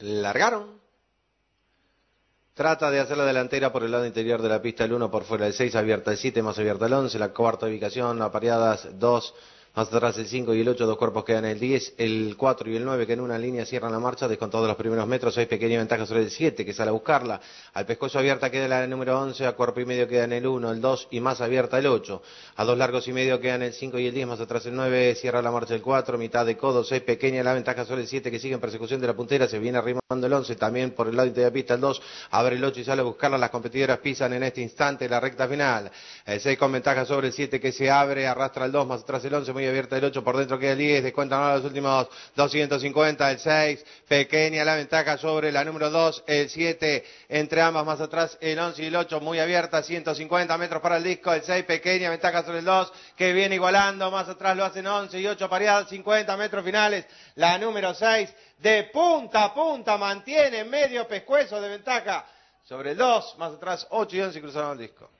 largaron. Trata de hacer la delantera por el lado interior de la pista, el 1 por fuera del 6, abierta el 7, más abierta el 11, la cuarta ubicación, apareadas 2. Más atrás el 5 y el 8, dos cuerpos quedan el 10, el 4 y el 9 que en una línea cierran la marcha, descontados los primeros metros, hay pequeña ventaja sobre el 7 que sale a buscarla. Al pescozo abierta queda la número 11, a cuerpo y medio quedan el 1, el 2 y más abierta el 8. A dos largos y medio quedan el 5 y el 10, más atrás el 9, cierra la marcha el 4, mitad de codo, 6 pequeña la ventaja sobre el 7 que sigue en persecución de la puntera, se viene arrimando el 11, también por el lado de la pista el 2, abre el 8 y sale a buscarla, las competidoras pisan en este instante la recta final. El eh, 6 con ventaja sobre el 7 que se abre, arrastra el 2, más atrás el 11, muy abierta el 8, por dentro queda el 10, descuentan ahora los últimos 250, el 6, pequeña la ventaja sobre la número 2, el 7, entre ambas más atrás el 11 y el 8, muy abierta, 150 metros para el disco, el 6, pequeña ventaja sobre el 2, que viene igualando, más atrás lo hacen 11 y 8 pareadas, 50 metros finales, la número 6, de punta a punta, mantiene medio pescuezo de ventaja sobre el 2, más atrás 8 y 11 cruzaron el disco.